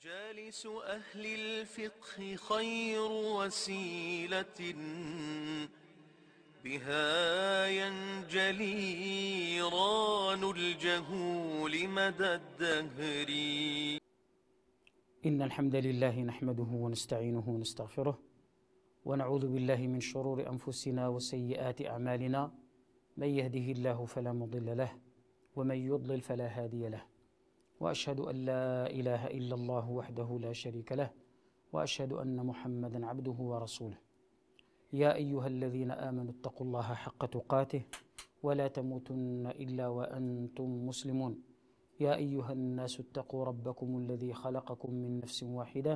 مجالس أهل الفقه خير وسيلة بها ينجلي ران الجهول مدى الدهر إن الحمد لله نحمده ونستعينه ونستغفره ونعوذ بالله من شرور أنفسنا وسيئات أعمالنا من يهده الله فلا مضل له ومن يضلل فلا هادي له واشهد ان لا اله الا الله وحده لا شريك له واشهد ان محمدا عبده ورسوله يا ايها الذين امنوا اتقوا الله حق تقاته ولا تموتن الا وانتم مسلمون يا ايها الناس اتقوا ربكم الذي خلقكم من نفس واحده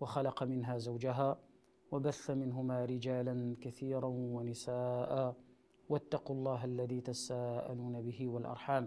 وخلق منها زوجها وبث منهما رجالا كثيرا ونساء واتقوا الله الذي تساءلون به والارحام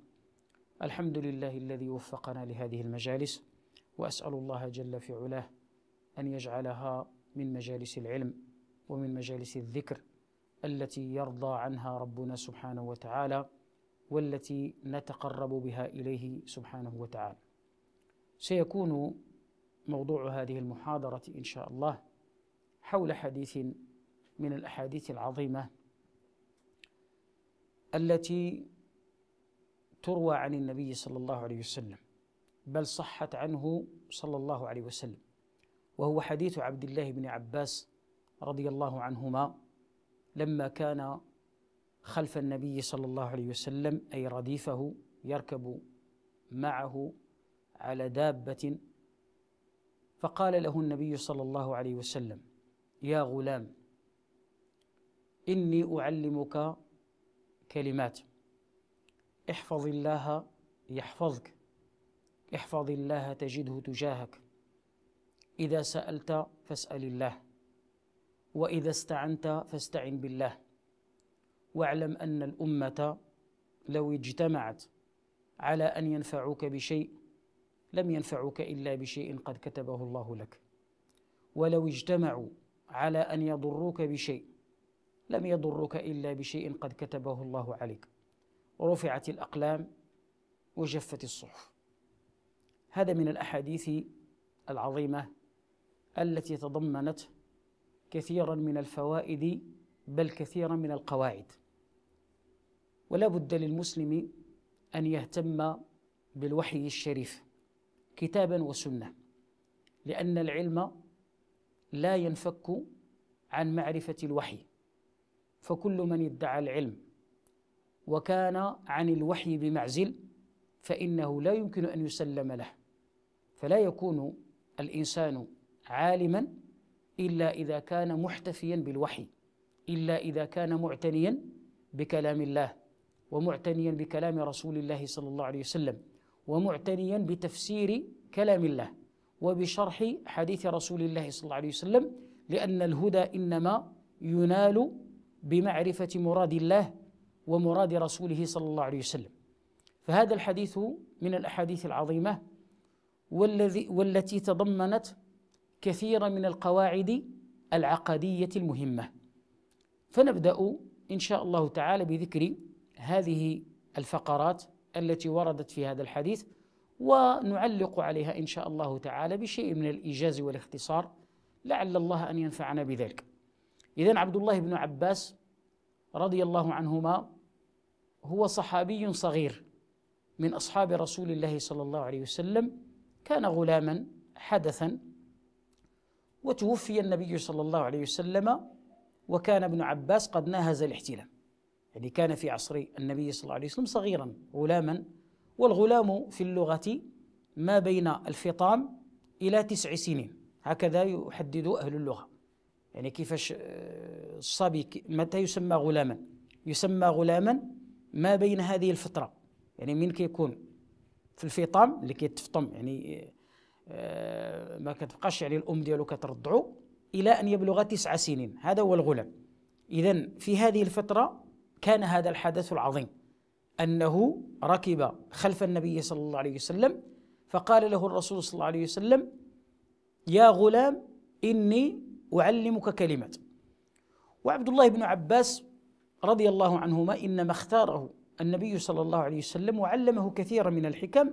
الحمد لله الذي وفقنا لهذه المجالس واسال الله جل في علاه ان يجعلها من مجالس العلم ومن مجالس الذكر التي يرضى عنها ربنا سبحانه وتعالى والتي نتقرب بها اليه سبحانه وتعالى سيكون موضوع هذه المحاضره ان شاء الله حول حديث من الاحاديث العظيمه التي تروى عن النبي صلى الله عليه وسلم بل صحت عنه صلى الله عليه وسلم وهو حديث عبد الله بن عباس رضي الله عنهما لما كان خلف النبي صلى الله عليه وسلم اي رديفه يركب معه على دابه فقال له النبي صلى الله عليه وسلم يا غلام اني اعلمك كلمات احفظ الله يحفظك احفظ الله تجده تجاهك اذا سالت فاسال الله واذا استعنت فاستعن بالله واعلم ان الامه لو اجتمعت على ان ينفعوك بشيء لم ينفعوك الا بشيء قد كتبه الله لك ولو اجتمعوا على ان يضروك بشيء لم يضرك الا بشيء قد كتبه الله عليك ورفعت الأقلام وجفت الصحف هذا من الأحاديث العظيمة التي تضمنت كثيرا من الفوائد بل كثيرا من القواعد ولا بد للمسلم أن يهتم بالوحي الشريف كتابا وسنة لأن العلم لا ينفك عن معرفة الوحي فكل من ادعى العلم وكان عن الوحي بمعزل فإنه لا يمكن أن يسلم له فلا يكون الإنسان عالما إلا إذا كان محتفيا بالوحي إلا إذا كان معتنيا بكلام الله ومعتنيا بكلام رسول الله صلى الله عليه وسلم ومعتنيا بتفسير كلام الله وبشرح حديث رسول الله صلى الله عليه وسلم لأن الهدى إنما ينال بمعرفة مراد الله ومراد رسوله صلى الله عليه وسلم فهذا الحديث من الاحاديث العظيمه والذي والتي تضمنت كثيرا من القواعد العقديه المهمه فنبدا ان شاء الله تعالى بذكر هذه الفقرات التي وردت في هذا الحديث ونعلق عليها ان شاء الله تعالى بشيء من الايجاز والاختصار لعل الله ان ينفعنا بذلك. اذا عبد الله بن عباس رضي الله عنهما هو صحابي صغير من اصحاب رسول الله صلى الله عليه وسلم كان غلاما حدثا وتوفي النبي صلى الله عليه وسلم وكان ابن عباس قد ناهز الاحتلام يعني كان في عصر النبي صلى الله عليه وسلم صغيرا غلاما والغلام في اللغه ما بين الفطام الى تسع سنين هكذا يحدد اهل اللغه يعني كيفاش آه، الصبي متى يسمى غلاما يسمى غلاما ما بين هذه الفتره يعني من كيكون في الفطام اللي كيتفطم يعني آه، ما كتبقاش يعني الام ديالو كترضعو الى ان يبلغ تسع سنين هذا هو الغلام اذا في هذه الفتره كان هذا الحدث العظيم انه ركب خلف النبي صلى الله عليه وسلم فقال له الرسول صلى الله عليه وسلم يا غلام اني اعلمك كلمات وعبد الله بن عباس رضي الله عنهما انما اختاره النبي صلى الله عليه وسلم وعلمه كثيرا من الحكم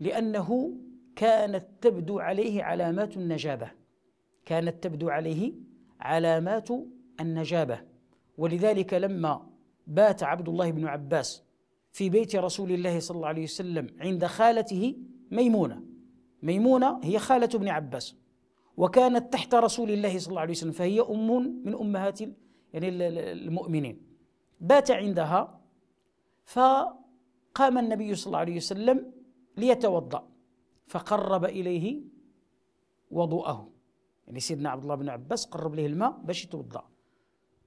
لانه كانت تبدو عليه علامات النجابه كانت تبدو عليه علامات النجابه ولذلك لما بات عبد الله بن عباس في بيت رسول الله صلى الله عليه وسلم عند خالته ميمونه ميمونه هي خاله ابن عباس وكانت تحت رسول الله صلى الله عليه وسلم فهي ام من امهات يعني المؤمنين بات عندها فقام النبي صلى الله عليه وسلم ليتوضا فقرب اليه وضوءه يعني سيدنا عبد الله بن عباس قرب له الماء باش يتوضا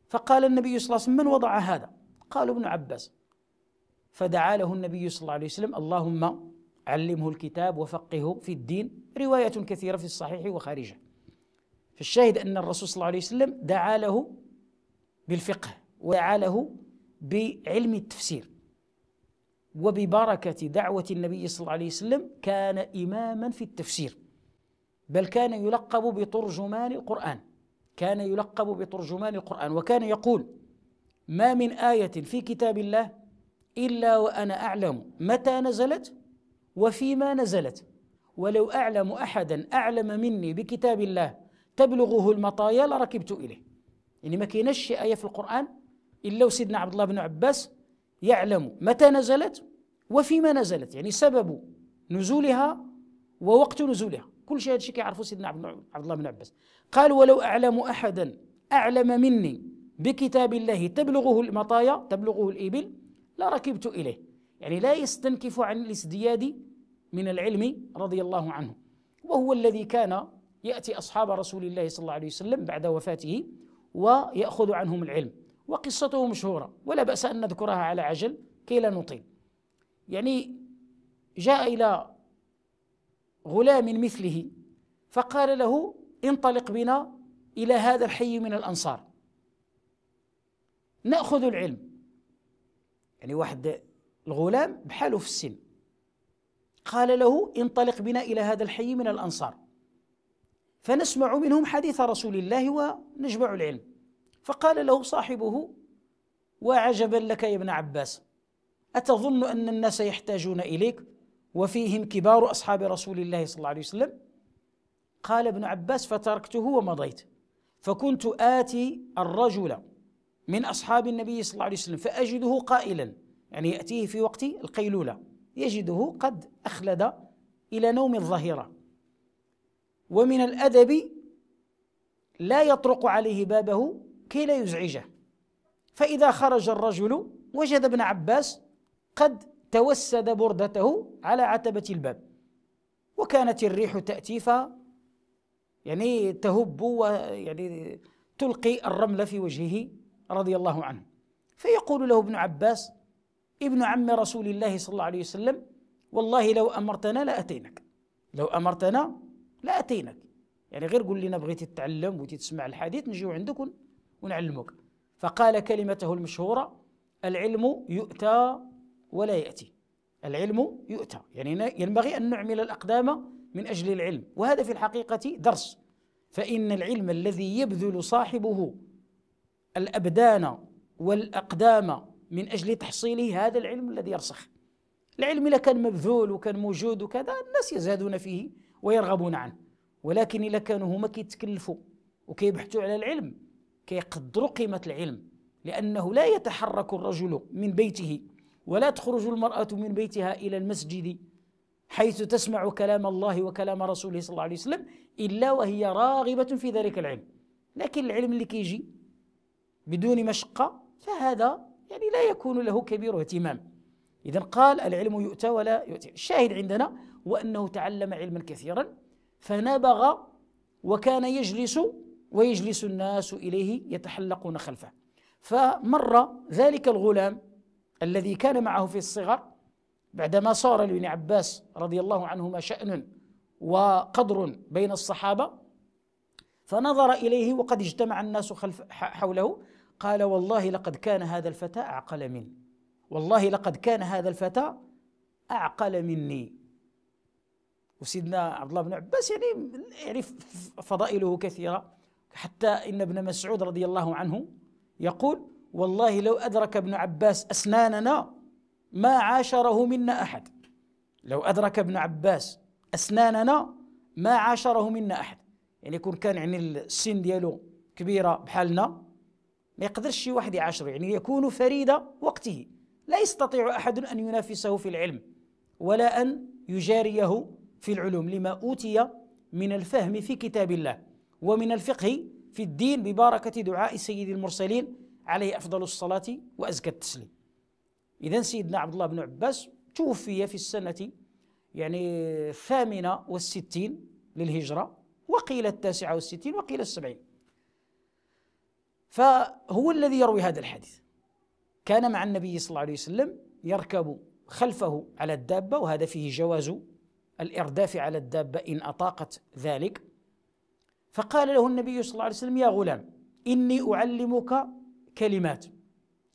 فقال النبي صلى الله عليه وسلم من وضع هذا قال ابن عباس فدعا له النبي صلى الله عليه وسلم اللهم علمه الكتاب وفقهه في الدين رواية كثيرة في الصحيح وخارجه فالشاهد أن الرسول صلى الله عليه وسلم دعا له بالفقه وعاله بعلم التفسير وببركة دعوة النبي صلى الله عليه وسلم كان إماما في التفسير بل كان يلقب بترجمان القرآن كان يلقب بترجمان القرآن وكان يقول ما من آية في كتاب الله إلا وأنا أعلم متى نزلت وفيما نزلت ولو أعلم أحدا أعلم مني بكتاب الله تبلغه المطايا لركبت إليه يعني ما كاينش شي آية في القرآن إلا وسيدنا عبد الله بن عباس يعلم متى نزلت وفيما نزلت يعني سبب نزولها ووقت نزولها كل شيء هذا الشيء كيعرفه سيدنا عبد الله بن عباس قال ولو أعلم أحدا أعلم مني بكتاب الله تبلغه المطايا تبلغه الإبل لركبت إليه يعني لا يستنكف عن الازدياد من العلم رضي الله عنه وهو الذي كان يأتي أصحاب رسول الله صلى الله عليه وسلم بعد وفاته ويأخذ عنهم العلم وقصته مشهورة ولا بأس أن نذكرها على عجل كي لا نطيل يعني جاء إلى غلام مثله فقال له انطلق بنا إلى هذا الحي من الأنصار نأخذ العلم يعني واحد الغلام بحاله في السن قال له انطلق بنا إلى هذا الحي من الأنصار فنسمع منهم حديث رسول الله ونجمع العلم فقال له صاحبه وعجبا لك يا ابن عباس اتظن ان الناس يحتاجون اليك وفيهم كبار اصحاب رسول الله صلى الله عليه وسلم قال ابن عباس فتركته ومضيت فكنت اتي الرجل من اصحاب النبي صلى الله عليه وسلم فاجده قائلا يعني ياتيه في وقت القيلوله يجده قد اخلد الى نوم الظهيره ومن الادب لا يطرق عليه بابه كي لا يزعجه فإذا خرج الرجل وجد ابن عباس قد توسد بردته على عتبة الباب وكانت الريح تأتي ف يعني تهب ويعني تلقي الرمل في وجهه رضي الله عنه فيقول له ابن عباس ابن عم رسول الله صلى الله عليه وسلم والله لو أمرتنا لأتينك لو أمرتنا لأتينك يعني غير قول لنا بغيتي تتعلم وتسمع الحديث نجيو عندك ونعلمك فقال كلمته المشهورة العلم يؤتى ولا يأتي العلم يؤتى يعني ينبغي أن نعمل الأقدام من أجل العلم وهذا في الحقيقة درس فإن العلم الذي يبذل صاحبه الأبدان والأقدام من أجل تحصيله هذا العلم الذي يرسخ العلم إذا كان مبذول وكان موجود وكذا الناس يزهدون فيه ويرغبون عنه ولكن إذا كانوا هما كيتكلفوا وكيبحثوا على العلم كيقدروا قيمة العلم لأنه لا يتحرك الرجل من بيته ولا تخرج المرأة من بيتها إلى المسجد حيث تسمع كلام الله وكلام رسوله صلى الله عليه وسلم إلا وهي راغبة في ذلك العلم لكن العلم اللي كيجي بدون مشقة فهذا يعني لا يكون له كبير اهتمام إذا قال العلم يؤتى ولا يؤتى الشاهد عندنا وأنه تعلم علما كثيرا فنبغ وكان يجلس ويجلس الناس اليه يتحلقون خلفه فمر ذلك الغلام الذي كان معه في الصغر بعدما صار لابن عباس رضي الله عنهما شأن وقدر بين الصحابة فنظر إليه وقد اجتمع الناس خلف حوله قال والله لقد كان هذا الفتى أعقل مني والله لقد كان هذا الفتى أعقل مني وسيدنا عبد الله بن عباس يعني يعرف فضائله كثيرة حتى إن ابن مسعود رضي الله عنه يقول والله لو أدرك ابن عباس أسناننا ما عاشره منا أحد لو أدرك ابن عباس أسناننا ما عاشره منا أحد يعني يكون كان يعني السن ديالو كبيرة بحالنا ما يقدرش شي واحد يعاشره يعني يكون فريد وقته لا يستطيع أحد أن ينافسه في العلم ولا أن يجاريه في العلوم لما أوتي من الفهم في كتاب الله ومن الفقه في الدين ببركة دعاء سيد المرسلين عليه أفضل الصلاة وأزكى التسليم إذا سيدنا عبد الله بن عباس توفي في السنة يعني الثامنة والستين للهجرة وقيل التاسعة والستين وقيل السبعين فهو الذي يروي هذا الحديث كان مع النبي صلى الله عليه وسلم يركب خلفه على الدابة وهذا فيه جواز الإرداف على الدابة إن أطاقت ذلك فقال له النبي صلى الله عليه وسلم يا غلام إني أعلمك كلمات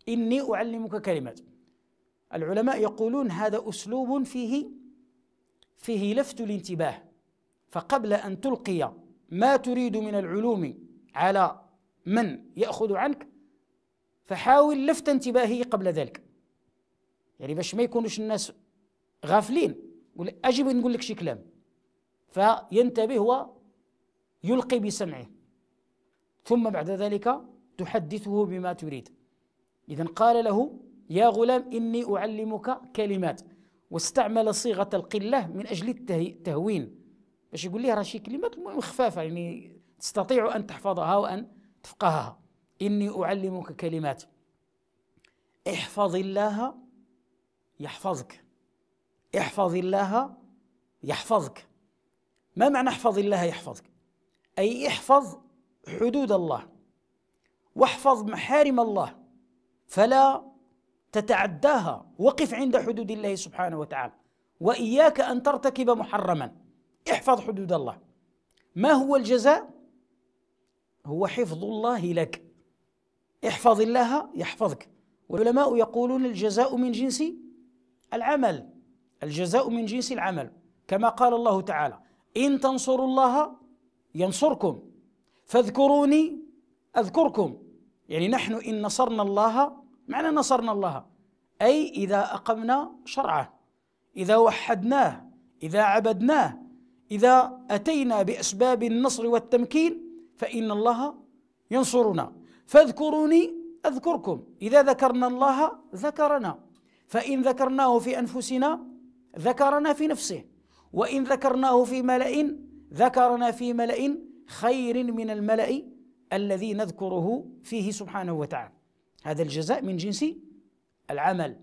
إني أعلمك كلمات العلماء يقولون هذا أسلوب فيه فيه لفت الانتباه فقبل أن تلقي ما تريد من العلوم على من يأخذ عنك فحاول لفت انتباهه قبل ذلك يعني باش ما يكونوش الناس غافلين أجب نقول لك شي كلام فينتبه يلقي بسمعه ثم بعد ذلك تحدثه بما تريد إذا قال له يا غلام إني أعلمك كلمات واستعمل صيغة القلة من أجل التهوين باش يقول لي راه شي كلمات خفافة يعني تستطيع أن تحفظها وأن تفقهها إني أعلمك كلمات احفظ الله يحفظك احفظ الله يحفظك ما معنى احفظ الله يحفظك أي احفظ حدود الله واحفظ محارم الله فلا تتعداها وقف عند حدود الله سبحانه وتعالى وإياك أن ترتكب محرما احفظ حدود الله ما هو الجزاء؟ هو حفظ الله لك احفظ الله يحفظك والعلماء يقولون الجزاء من جنس العمل الجزاء من جنس العمل كما قال الله تعالى إن تنصروا الله ينصركم فاذكروني اذكركم يعني نحن ان نصرنا الله معنى نصرنا الله اي اذا اقمنا شرعه اذا وحدناه اذا عبدناه اذا اتينا باسباب النصر والتمكين فان الله ينصرنا فاذكروني اذكركم اذا ذكرنا الله ذكرنا فان ذكرناه في انفسنا ذكرنا في نفسه وان ذكرناه في ملأ ذكرنا في ملأ خير من الملأ الذي نذكره فيه سبحانه وتعالى هذا الجزاء من جنس العمل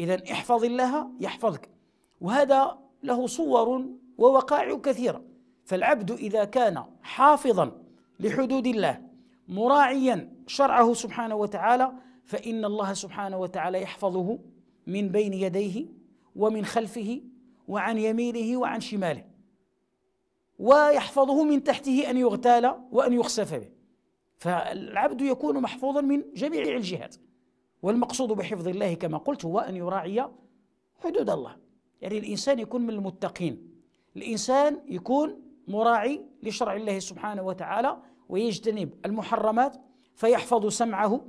إذا احفظ الله يحفظك وهذا له صور ووقائع كثيرة فالعبد إذا كان حافظا لحدود الله مراعيا شرعه سبحانه وتعالى فإن الله سبحانه وتعالى يحفظه من بين يديه ومن خلفه وعن يمينه وعن شماله ويحفظه من تحته أن يغتال وأن يخسف به فالعبد يكون محفوظا من جميع الجهات والمقصود بحفظ الله كما قلت هو أن يراعي حدود الله يعني الإنسان يكون من المتقين الإنسان يكون مراعي لشرع الله سبحانه وتعالى ويجتنب المحرمات فيحفظ سمعه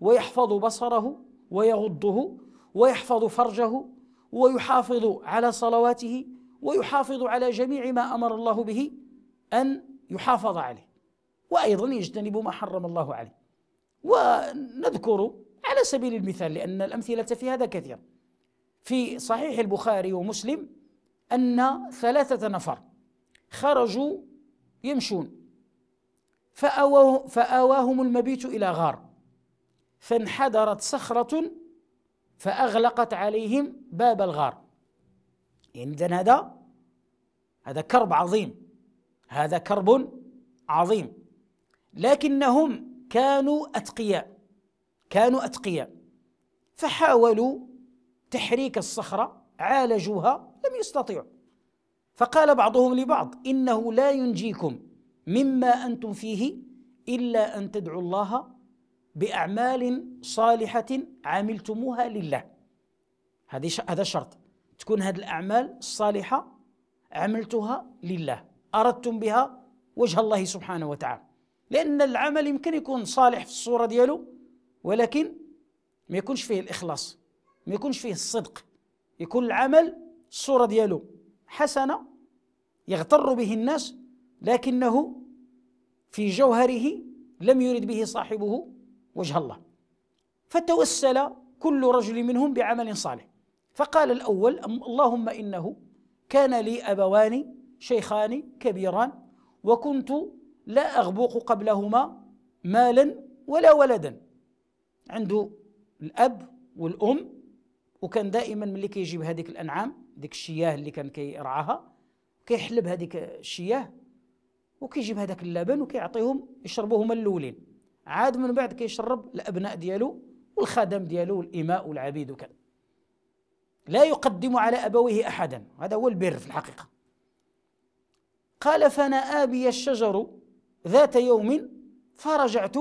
ويحفظ بصره ويغضه ويحفظ فرجه ويحافظ على صلواته ويحافظ على جميع ما امر الله به ان يحافظ عليه وايضا يجتنب ما حرم الله عليه ونذكر على سبيل المثال لان الامثله في هذا كثيره في صحيح البخاري ومسلم ان ثلاثه نفر خرجوا يمشون فأواه فآواهم المبيت إلى غار فانحدرت صخرة فأغلقت عليهم باب الغار اذا هذا هذا كرب عظيم هذا كرب عظيم لكنهم كانوا أتقياء كانوا أتقياء فحاولوا تحريك الصخرة عالجوها لم يستطيعوا فقال بعضهم لبعض إنه لا ينجيكم مما أنتم فيه إلا أن تدعوا الله بأعمال صالحة عملتموها لله هذه هذا شرط تكون هذه الأعمال الصالحة عملتها لله أردتم بها وجه الله سبحانه وتعالى لأن العمل يمكن يكون صالح في الصورة ديالو ولكن ما يكونش فيه الإخلاص ما يكونش فيه الصدق يكون العمل الصورة ديالو حسنة يغتر به الناس لكنه في جوهره لم يرد به صاحبه وجه الله فتوسل كل رجل منهم بعمل صالح فقال الأول اللهم إنه كان لي أبوان شيخان كبيران وكنت لا أغبق قبلهما مالا ولا ولدا عنده الأب والأم وكان دائما ملي كيجيب هذيك الأنعام ديك الشياه اللي كان كيرعاها كيحلب هذيك الشياه وكيجيب هذاك اللبن وكيعطيهم يشربوا هما الاولين عاد من بعد كيشرب الابناء ديالو والخدم ديالو والاماء والعبيد وكذا لا يقدم على أبويه أحدا هذا هو البر في الحقيقة قال فنأى بي الشجر ذات يوم فرجعت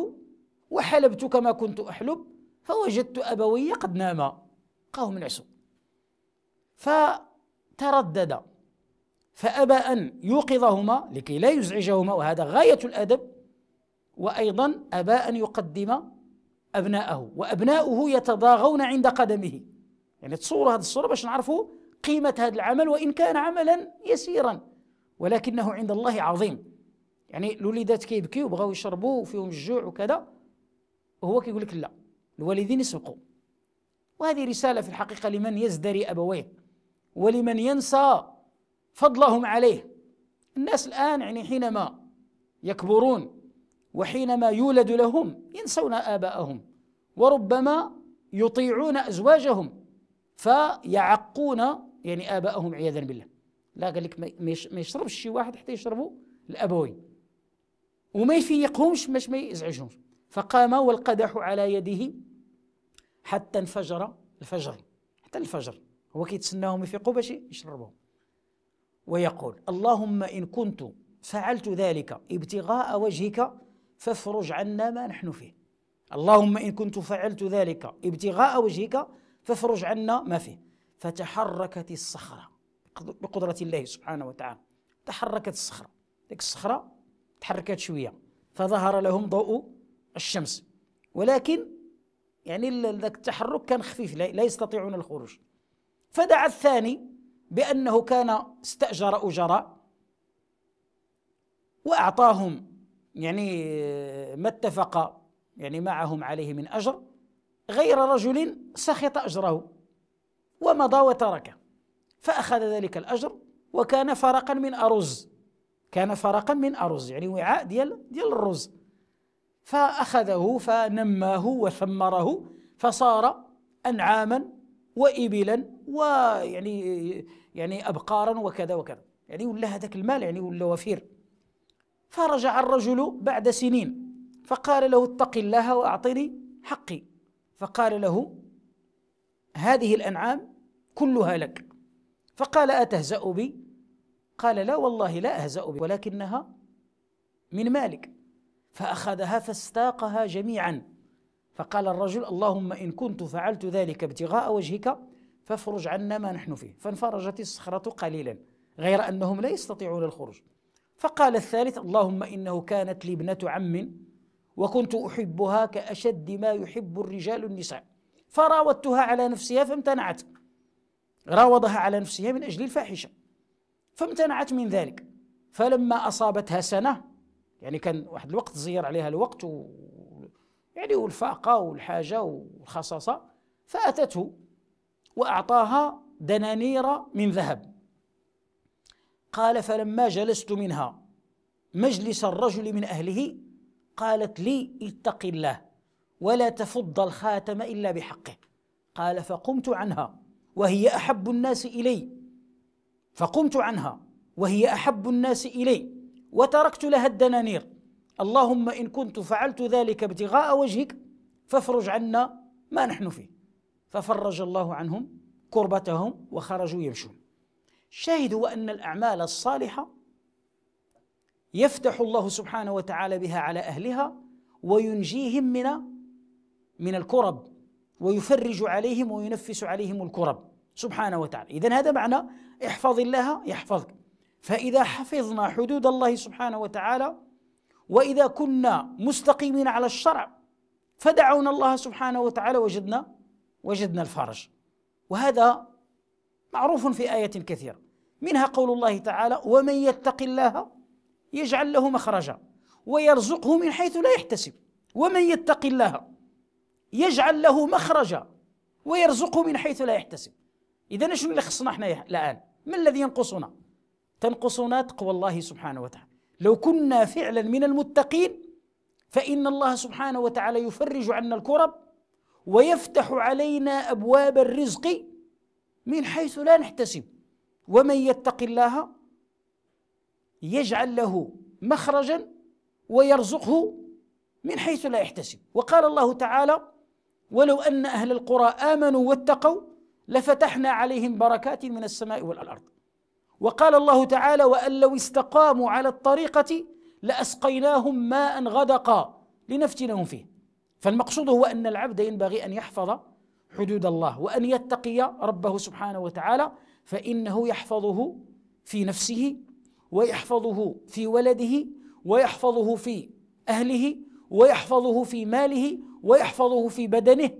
وحلبت كما كنت أحلب فوجدت أبوي قد ناما قاهم نعسوا فتردد فأبى أن يوقظهما لكي لا يزعجهما وهذا غاية الأدب وأيضا أبى أن يقدم أبناءه وأبناؤه يتضاغون عند قدمه يعني تصوروا هذه الصورة باش نعرفوا قيمة هذا العمل وإن كان عملا يسيرا ولكنه عند الله عظيم يعني الوليدات كيبكيو بغاو يشربوا فيهم الجوع وكذا وهو كيقول لك لا الوالدين يسبقوا وهذه رسالة في الحقيقة لمن يزدري أبويه ولمن ينسى فضلهم عليه الناس الآن يعني حينما يكبرون وحينما يولد لهم ينسون آباءهم وربما يطيعون أزواجهم فيعقون يعني آبائهم عياذا بالله لا قال لك ما يشربش شي واحد حتى يشربوا الأبوين وما يفيقهمش باش ما يزعجهمش فقام والقدح على يده حتى انفجر الفجر حتى الفجر هو كيتسناهم يفيقوا باش يشربوهم ويقول اللهم إن كنت فعلت ذلك ابتغاء وجهك فافرج عنا ما نحن فيه اللهم إن كنت فعلت ذلك ابتغاء وجهك فافرج عنا ما فيه فتحركت الصخرة بقدرة الله سبحانه وتعالى تحركت الصخرة ديك الصخرة تحركت شوية فظهر لهم ضوء الشمس ولكن يعني ذاك التحرك كان خفيف لا يستطيعون الخروج فدعا الثاني بأنه كان استأجر أجراء وأعطاهم يعني ما اتفق يعني معهم عليه من أجر غير رجل سخط اجره ومضى وتركه فاخذ ذلك الاجر وكان فرقا من ارز كان فرقا من ارز يعني وعاء ديال ديال الرز فاخذه فنماه وثمره فصار انعاما وابلا ويعني يعني ابقارا وكذا وكذا يعني ولا هذاك المال يعني ولا وفير فرجع الرجل بعد سنين فقال له اتق الله واعطني حقي فقال له هذه الأنعام كلها لك فقال أتهزأ بي قال لا والله لا أهزأ بي ولكنها من مالك فأخذها فاستاقها جميعا فقال الرجل اللهم إن كنت فعلت ذلك ابتغاء وجهك فافرج عنا ما نحن فيه فانفرجت الصخرة قليلا غير أنهم لا يستطيعون الخروج فقال الثالث اللهم إنه كانت لي ابنة عم وكنت احبها كاشد ما يحب الرجال النساء فراودتها على نفسها فامتنعت راودها على نفسها من اجل الفاحشه فامتنعت من ذلك فلما اصابتها سنه يعني كان واحد الوقت زير عليها الوقت و يعني والفاقه والحاجه والخصاصه فاتته واعطاها دنانير من ذهب قال فلما جلست منها مجلس الرجل من اهله قالت لي اتق الله ولا تفض الخاتم الا بحقه قال فقمت عنها وهي احب الناس الي فقمت عنها وهي احب الناس الي وتركت لها الدنانير اللهم ان كنت فعلت ذلك ابتغاء وجهك فافرج عنا ما نحن فيه ففرج الله عنهم كربتهم وخرجوا يمشون الشاهد هو ان الاعمال الصالحه يفتح الله سبحانه وتعالى بها على اهلها وينجيهم من من الكرب ويفرج عليهم وينفس عليهم الكرب سبحانه وتعالى اذا هذا معنى احفظ الله يحفظك فاذا حفظنا حدود الله سبحانه وتعالى واذا كنا مستقيمين على الشرع فدعونا الله سبحانه وتعالى وجدنا وجدنا الفرج وهذا معروف في ايه كثيره منها قول الله تعالى ومن يتق الله يجعل له مخرجا ويرزقه من حيث لا يحتسب ومن يتق الله يجعل له مخرجا ويرزقه من حيث لا يحتسب اذا شنو اللي خصنا احنا الان ما الذي ينقصنا تنقصنا تقوى الله سبحانه وتعالى لو كنا فعلا من المتقين فان الله سبحانه وتعالى يفرج عنا الكرب ويفتح علينا ابواب الرزق من حيث لا نحتسب ومن يتق الله يجعل له مخرجا ويرزقه من حيث لا يحتسب وقال الله تعالى ولو ان اهل القرى امنوا واتقوا لفتحنا عليهم بركات من السماء والارض وقال الله تعالى وان لو استقاموا على الطريقه لاسقيناهم ماء غدقا لنفتنهم فيه فالمقصود هو ان العبد ينبغي ان يحفظ حدود الله وان يتقي ربه سبحانه وتعالى فانه يحفظه في نفسه ويحفظه في ولده ويحفظه في اهله ويحفظه في ماله ويحفظه في بدنه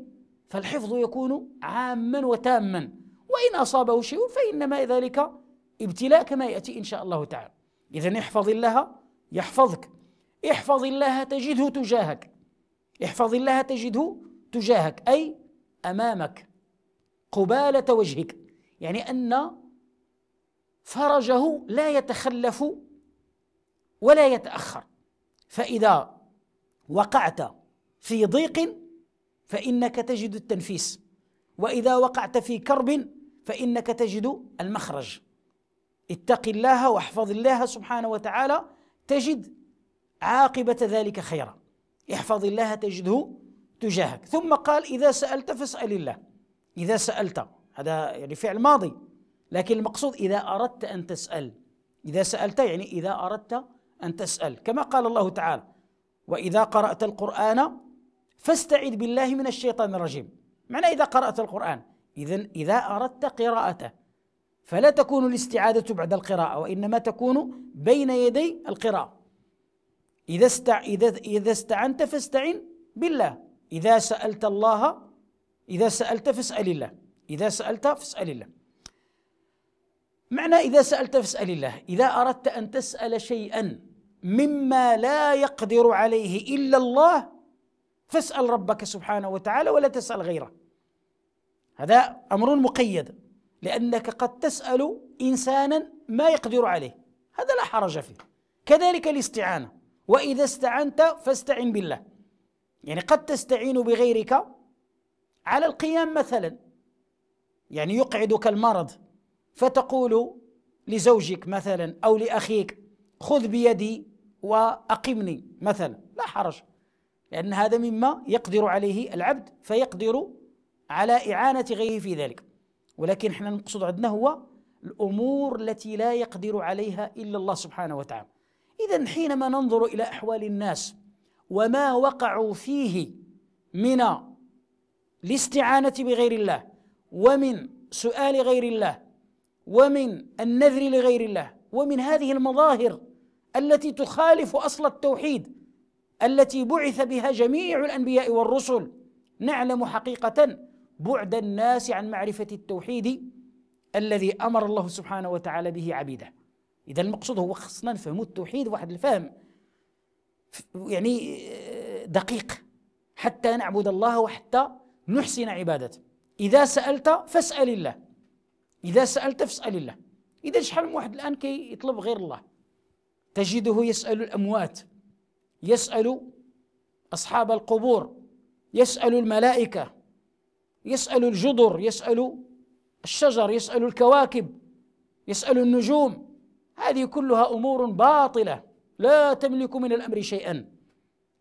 فالحفظ يكون عاما وتاما وان اصابه شيء فانما ذلك ابتلاء كما ياتي ان شاء الله تعالى اذا احفظ الله يحفظك احفظ الله تجده تجاهك احفظ الله تجده تجاهك اي امامك قباله وجهك يعني ان فرجه لا يتخلف ولا يتاخر فاذا وقعت في ضيق فانك تجد التنفيس واذا وقعت في كرب فانك تجد المخرج اتق الله واحفظ الله سبحانه وتعالى تجد عاقبه ذلك خيرا احفظ الله تجده تجاهك ثم قال اذا سالت فاسال الله اذا سالت هذا يعني فعل ماضي لكن المقصود إذا أردت أن تسأل إذا سألت يعني إذا أردت أن تسأل كما قال الله تعالى وإذا قرأت القرآن فاستعذ بالله من الشيطان الرجيم معنى إذا قرأت القرآن إذا إذا أردت قراءته فلا تكون الاستعادة بعد القراءة وإنما تكون بين يدي القراءة إذا استع إذا إذا استعنت فاستعن بالله إذا سألت الله إذا سألت فاسأل الله إذا سألت فاسأل الله معنى إذا سألت فاسأل الله إذا أردت أن تسأل شيئا مما لا يقدر عليه إلا الله فاسأل ربك سبحانه وتعالى ولا تسأل غيره هذا أمر مقيد لأنك قد تسأل إنسانا ما يقدر عليه هذا لا حرج فيه كذلك الاستعانة وإذا استعنت فاستعن بالله يعني قد تستعين بغيرك على القيام مثلا يعني يقعدك المرض فتقول لزوجك مثلا او لاخيك خذ بيدي واقمني مثلا لا حرج لان هذا مما يقدر عليه العبد فيقدر على اعانه غيره في ذلك ولكن احنا المقصود عندنا هو الامور التي لا يقدر عليها الا الله سبحانه وتعالى اذا حينما ننظر الى احوال الناس وما وقعوا فيه من الاستعانه بغير الله ومن سؤال غير الله ومن النذر لغير الله ومن هذه المظاهر التي تخالف اصل التوحيد التي بعث بها جميع الانبياء والرسل نعلم حقيقه بعد الناس عن معرفه التوحيد الذي امر الله سبحانه وتعالى به عبيده اذا المقصود هو خصنا نفهم التوحيد واحد الفهم يعني آه، دقيق حتى نعبد الله وحتى نحسن عبادته اذا سالت فاسال الله إذا سألت فاسأل الله إذا شحال من واحد الآن كي يطلب غير الله تجده يسأل الأموات يسأل أصحاب القبور يسأل الملائكة يسأل الجدر يسأل الشجر يسأل الكواكب يسأل النجوم هذه كلها أمور باطلة لا تملك من الأمر شيئا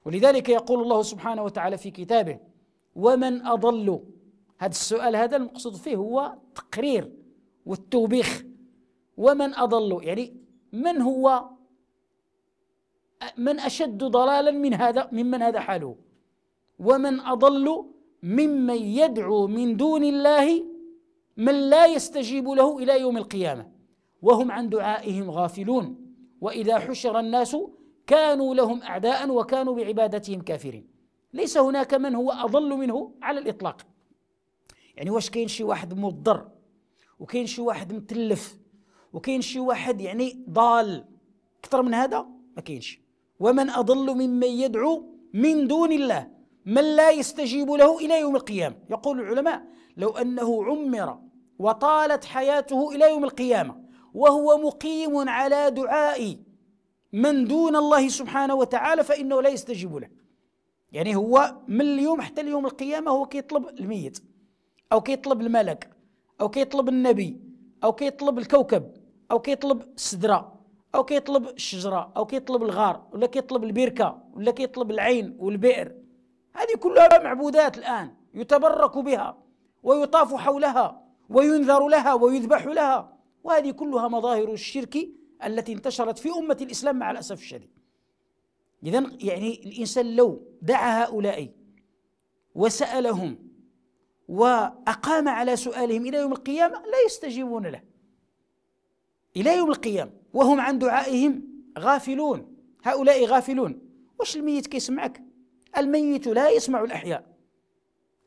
ولذلك يقول الله سبحانه وتعالى في كتابه ومن أضل هذا السؤال هذا المقصود فيه هو تقرير والتوبيخ ومن أضل يعني من هو من أشد ضلالا من هذا ممن هذا حاله ومن أضل ممن يدعو من دون الله من لا يستجيب له إلى يوم القيامة وهم عن دعائهم غافلون وإذا حشر الناس كانوا لهم أعداء وكانوا بعبادتهم كافرين ليس هناك من هو أضل منه على الإطلاق يعني واش كاين شي واحد مضر وكاين شي واحد متلف وكاين شي واحد يعني ضال اكثر من هذا ما كاينش ومن اضل ممن يدعو من دون الله من لا يستجيب له الى يوم القيامه يقول العلماء لو انه عمر وطالت حياته الى يوم القيامه وهو مقيم على دعاء من دون الله سبحانه وتعالى فانه لا يستجيب له يعني هو من اليوم حتى اليوم القيامه هو كيطلب الميت او كيطلب الملك او كيطلب النبي او كيطلب الكوكب او كيطلب السدره او كيطلب الشجره او كيطلب الغار ولا كيطلب البركه ولا كيطلب العين والبئر هذه كلها معبودات الان يتبرك بها ويطاف حولها وينذر لها ويذبح لها وهذه كلها مظاهر الشرك التي انتشرت في امه الاسلام مع الاسف الشديد اذا يعني الانسان لو دعا هؤلاء وسالهم واقام على سؤالهم الى يوم القيامه لا يستجيبون له الى يوم القيامه وهم عن دعائهم غافلون هؤلاء غافلون واش الميت كيسمعك الميت لا يسمع الاحياء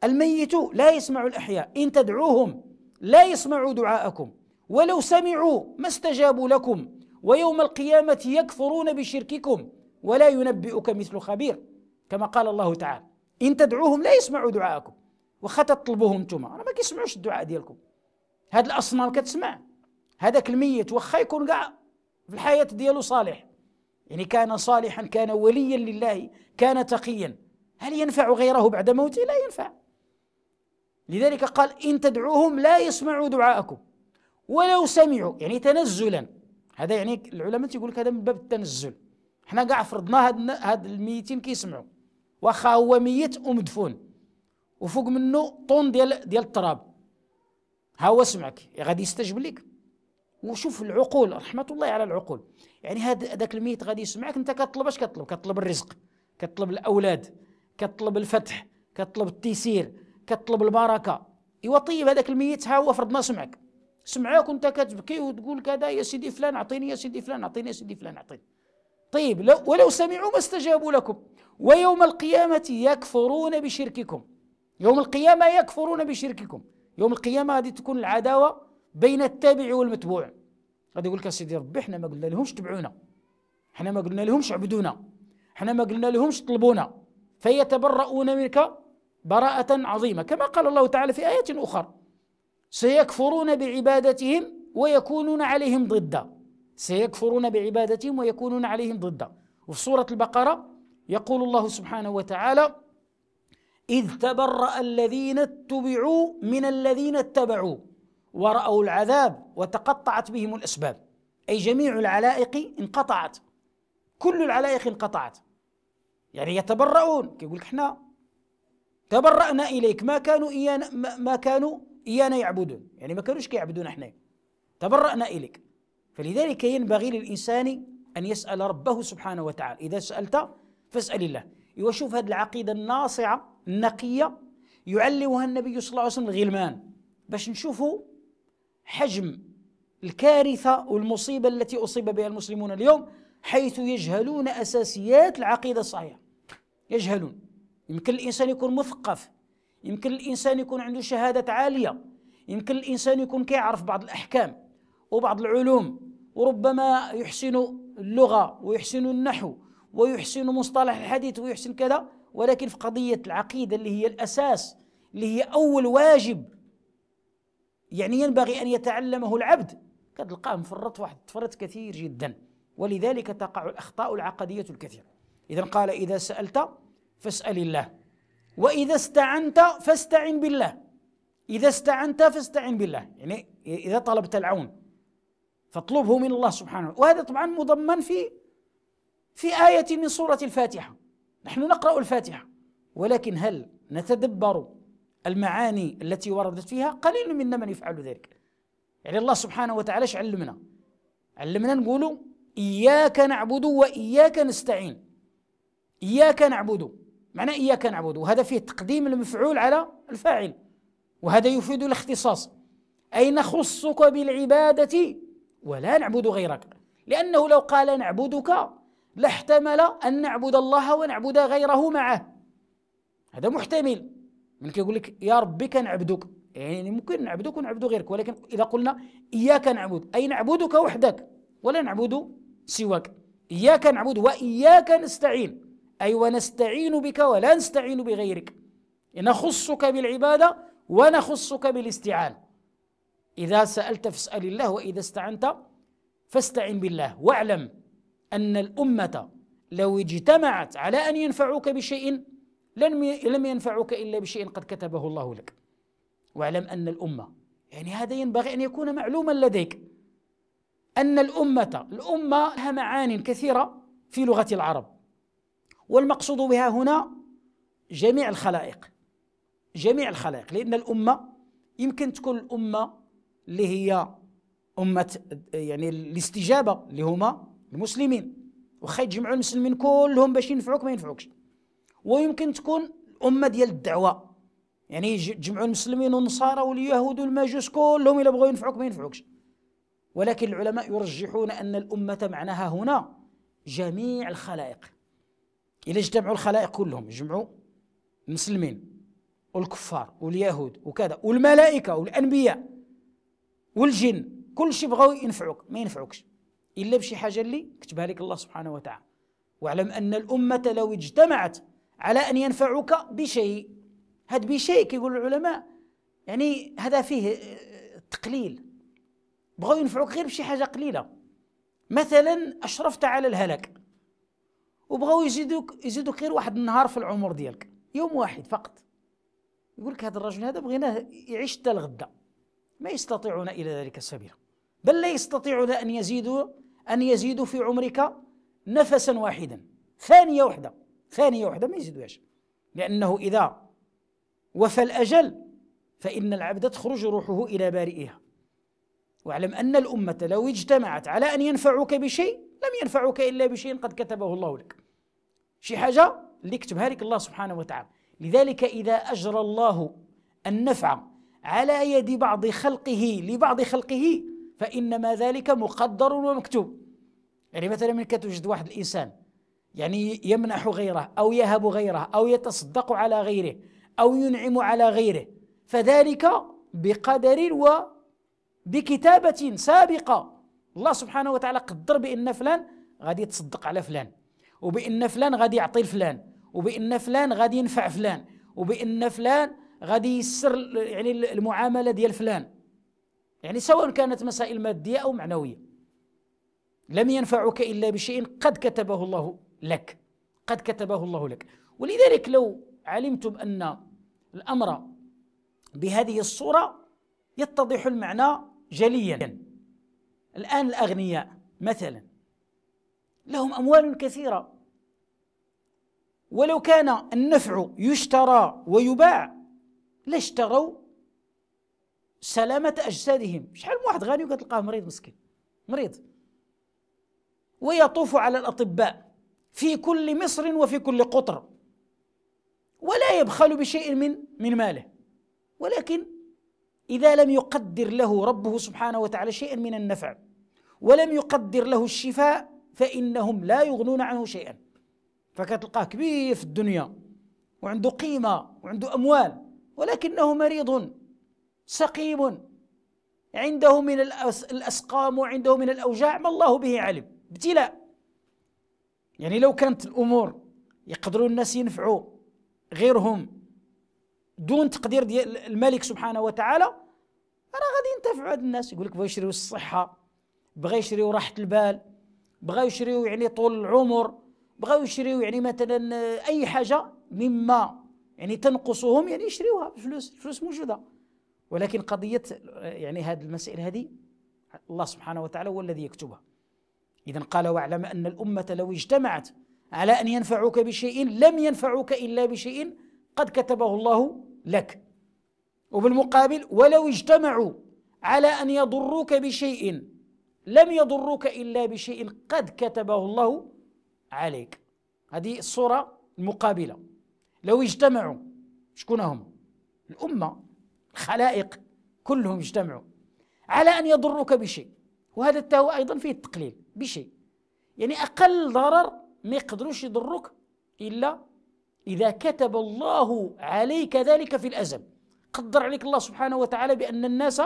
الميت لا يسمع الاحياء ان تدعوهم لا يسمعوا دعاءكم ولو سمعوا ما استجابوا لكم ويوم القيامه يكفرون بشرككم ولا ينبئك مثل خبير كما قال الله تعالى ان تدعوهم لا يسمعوا دعاءكم واخا تطلبوه نتوما راه ما كيسمعوش الدعاء ديالكم هاد الاصنام كتسمع هذاك الميت واخا يكون كاع في الحياه ديالو صالح يعني كان صالحا كان وليا لله كان تقيا هل ينفع غيره بعد موته لا ينفع لذلك قال ان تدعوهم لا يسمعوا دعاءكم ولو سمعوا يعني تنزلا هذا يعني العلماء تيقول لك هذا من باب التنزل حنا كاع فرضنا هاد هاد الميتين كيسمعوا واخا هو ميت ومدفون وفوق منه طون ديال ديال التراب ها هو سمعك غادي يستجب لك وشوف العقول رحمه الله على العقول يعني هذاك الميت غادي يسمعك انت كطلب اش كطلب كطلب الرزق كطلب الاولاد كطلب الفتح كطلب التيسير كطلب البركه ايوا طيب هذاك الميت ها هو فرضنا سمعك سمعك وانت كتبكي وتقول كذا يا سيدي فلان اعطيني يا سيدي فلان اعطيني يا سيدي فلان اعطيني طيب لو ولو سمعوا ما استجابوا لكم ويوم القيامه يكفرون بشرككم يوم القيامة يكفرون بشرككم يوم القيامة غادي تكون العداوة بين التابع والمتبوع غادي يقول لك سيدي ربي حنا ما قلنا لهمش تبعونا حنا ما قلنا لهمش عبدونا حنا ما قلنا لهمش طلبونا فيتبرؤون منك براءة عظيمة كما قال الله تعالى في آية أخرى سيكفرون بعبادتهم ويكونون عليهم ضدا سيكفرون بعبادتهم ويكونون عليهم ضدا وفي سورة البقرة يقول الله سبحانه وتعالى إذ تبرأ الذين اتبعوا من الذين اتبعوا ورأوا العذاب وتقطعت بهم الأسباب أي جميع العلائق انقطعت كل العلائق انقطعت يعني يتبرؤون كيقول لك احنا تبرأنا إليك ما كانوا إيانا ما كانوا إيانا يعبدون يعني ما كانوش كيعبدون احنا تبرأنا إليك فلذلك ينبغي للإنسان أن يسأل ربه سبحانه وتعالى إذا سألت فاسأل الله وشوف هذه العقيدة الناصعة النقية يعلوها النبي صلى الله عليه وسلم الغلمان باش نشوفوا حجم الكارثة والمصيبة التي أصيب بها المسلمون اليوم حيث يجهلون أساسيات العقيدة الصحيحة يجهلون يمكن الإنسان يكون مثقف يمكن الإنسان يكون عنده شهادات عالية يمكن الإنسان يكون كيعرف بعض الأحكام وبعض العلوم وربما يحسن اللغة ويحسن النحو ويحسن مصطلح الحديث ويحسن كذا ولكن في قضية العقيدة اللي هي الأساس اللي هي أول واجب يعني ينبغي أن يتعلمه العبد كتلقاه مفرط واحد فرط كثير جدا ولذلك تقع الأخطاء العقدية الكثيرة إذا قال إذا سألت فاسأل الله وإذا استعنت فاستعن بالله إذا استعنت فاستعن بالله يعني إذا طلبت العون فاطلبه من الله سبحانه وهذا طبعا مضمن في في آية من سورة الفاتحة نحن نقرأ الفاتحة ولكن هل نتدبر المعاني التي وردت فيها قليل منا من يفعل ذلك يعني الله سبحانه وتعالى ايش علمنا علمنا نقولوا إياك نعبد وإياك نستعين إياك نعبد معنى إياك نعبد وهذا فيه تقديم المفعول على الفاعل وهذا يفيد الاختصاص أي نخصك بالعبادة ولا نعبد غيرك لأنه لو قال نعبدك لاحتمل أن نعبد الله ونعبد غيره معه هذا محتمل ملك يقول لك يا ربي كنعبدك يعني ممكن نعبدك ونعبد غيرك ولكن إذا قلنا إياك نعبد أي نعبدك وحدك ولا نعبد سواك إياك نعبد وإياك نستعين أي ونستعين بك ولا نستعين بغيرك نخصك بالعبادة ونخصك بالاستعانة إذا سألت فاسأل الله وإذا استعنت فاستعن بالله واعلم أن الأمة لو اجتمعت على أن ينفعوك بشيء لم ينفعوك إلا بشيء قد كتبه الله لك واعلم أن الأمة يعني هذا ينبغي أن يكون معلوما لديك أن الأمة الأمة لها معان كثيرة في لغة العرب والمقصود بها هنا جميع الخلائق جميع الخلائق لأن الأمة يمكن تكون الأمة اللي هي أمة يعني الاستجابة اللي هما المسلمين وخا يجمعوا المسلمين كلهم باش ينفعوك ما ينفعوكش ويمكن تكون الامه ديال الدعوه يعني يجمعوا المسلمين والنصارى واليهود والمجوس كلهم الا بغاو ينفعوك ما ينفعوكش ولكن العلماء يرجحون ان الامه معناها هنا جميع الخلائق الا اجتمعوا الخلائق كلهم جمعوا المسلمين والكفار واليهود وكذا والملائكه والانبياء والجن كل شيء بغاو ينفعوك ما ينفعوكش الا بشي حاجه اللي كتبها لك الله سبحانه وتعالى واعلم ان الامه لو اجتمعت على ان ينفعوك بشيء هذا بشيء كيقول العلماء يعني هذا فيه آه، تقليل بغاو ينفعوك غير بشي حاجه قليله مثلا اشرفت على الهلك وبغاو يزيدوك يزيدوك غير واحد النهار في العمر ديالك يوم واحد فقط يقول لك هذا الرجل هذا بغيناه يعيش حتى الغدا ما يستطيعون الى ذلك السبيل بل لا يستطيعون ان يزيدوا أن يزيدوا في عمرك نفسا واحدا ثانية واحدة ثانية واحدة ما يزيدوهاش لأنه إذا وفى الأجل فإن العبد تخرج روحه إلى بارئها واعلم أن الأمة لو اجتمعت على أن ينفعوك بشيء لم ينفعوك إلا بشيء قد كتبه الله لك شي حاجة اللي كتبها لك الله سبحانه وتعالى لذلك إذا أجرى الله النفع على يد بعض خلقه لبعض خلقه فإنما ذلك مقدر ومكتوب يعني مثلا منك توجد واحد الإنسان يعني يمنح غيره أو يهب غيره أو يتصدق على غيره أو ينعم على غيره فذلك بقدر وبكتابة سابقة الله سبحانه وتعالى قدر بأن فلان غادي يتصدق على فلان وبأن فلان غادي يعطي لفلان وبأن فلان غادي ينفع فلان وبأن فلان غادي يسر يعني المعاملة ديال فلان يعني سواء كانت مسائل مادية أو معنوية لم ينفعك إلا بشيء قد كتبه الله لك قد كتبه الله لك ولذلك لو علمتم أن الأمر بهذه الصورة يتضح المعنى جليا الآن الأغنياء مثلا لهم أموال كثيرة ولو كان النفع يشترى ويباع لاشتروا سلامة أجسادهم شحال من واحد غني وكتلقاه مريض مسكين مريض ويطوف على الأطباء في كل مصر وفي كل قطر ولا يبخل بشيء من من ماله ولكن إذا لم يقدر له ربه سبحانه وتعالى شيئا من النفع ولم يقدر له الشفاء فإنهم لا يغنون عنه شيئا فكتلقاه كبير في الدنيا وعنده قيمة وعنده أموال ولكنه مريض سقيم عنده من الأسقام وعنده من الأوجاع ما الله به علم ابتلاء يعني لو كانت الأمور يقدروا الناس ينفعوا غيرهم دون تقدير ديال الملك سبحانه وتعالى راه غادي ينتفعوا هاد الناس يقول لك بغاو يشريوا الصحة بغاو يشريوا راحة البال بغاو يشريوا يعني طول العمر بغاو يشريوا يعني مثلا أي حاجة مما يعني تنقصهم يعني يشريوها بفلوس الفلوس موجودة ولكن قضية يعني هذه المسائل هذه الله سبحانه وتعالى هو الذي يكتبها إذا قال واعلم أن الأمة لو اجتمعت على أن ينفعوك بشيء لم ينفعوك إلا بشيء قد كتبه الله لك وبالمقابل ولو اجتمعوا على أن يضروك بشيء لم يضروك إلا بشيء قد كتبه الله عليك هذه الصورة المقابلة لو اجتمعوا شكون هم الأمة الخلائق كلهم اجتمعوا على أن يضروك بشيء وهذا التهوى أيضا فيه التقليل بشيء يعني أقل ضرر ما يقدروش يضروك إلا إذا كتب الله عليك ذلك في الأزل قدر عليك الله سبحانه وتعالى بأن الناس